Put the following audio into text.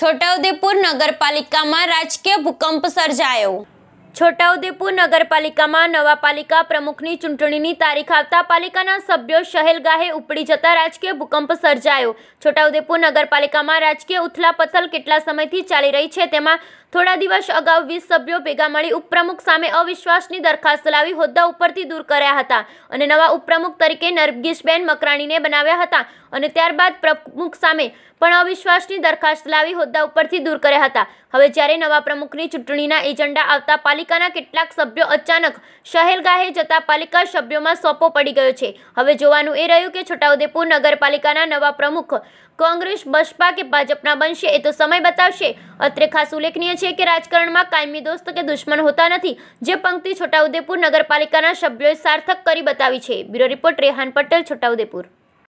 છોટાઉદેપુર નગરપાલિકામાં રાજકીય ભૂકંપ સર્જાયો છોટાઉદેપુર નગરપાલિકામાં નવા પાલિકા પ્રમુખની ચૂંટણીની તારીખ આવતા પાલિકાના સભ્યો શહેલગાહે ઉપડી જતા રાજકીય ભૂકંપ સર્જાયો છોટાઉદેપુર નગરપાલિકામાં રાજકીય ઉથલાપથલ કેટલા સમયથી ચાલી રહી છે તેમાં થોડા દિવસ અગાઉ વીસ સભ્યો ભેગા મળી ઉપપ્રમુખ સામે અવિશ્વાસની દરખાસ્ત લાવી હોદ્દા ઉપરથી દૂર કર્યા હતા અને નવા ઉપપ્રમુખ તરીકે નરગીશબેન મકરાણીને બનાવ્યા હતા અને ત્યારબાદ પ્રમુખ સામે પણ અવિશ્વાસની દરખાસ્ત લાવી હોદ્દા ઉપરથી દૂર કર્યા હતા હવે જ્યારે નવા પ્રમુખની ચૂંટણીના એજન્ડા આવતા પાલિકા પાલિકાના કેટલાક સભ્યો અચાનક શહેરગાહે જતા પાલિકા સભ્યોમાં સોંપો પડી ગયો છે હવે જોવાનું એ રહ્યું કે છોટાઉદેપુર નગરપાલિકાના નવા પ્રમુખ કોંગ્રેસ બસપા કે ભાજપના બનશે એ તો સમય બતાવશે અત્રે ખાસ ઉલ્લેખનીય છે કે રાજકારણમાં કાયમી દોસ્ત કે દુશ્મન હોતા નથી જે પંક્તિ છોટાઉદેપુર નગરપાલિકાના સભ્યોએ સાર્થક કરી બતાવી છે બ્યુરો રિપોર્ટ રેહાન પટેલ છોટાઉદેપુર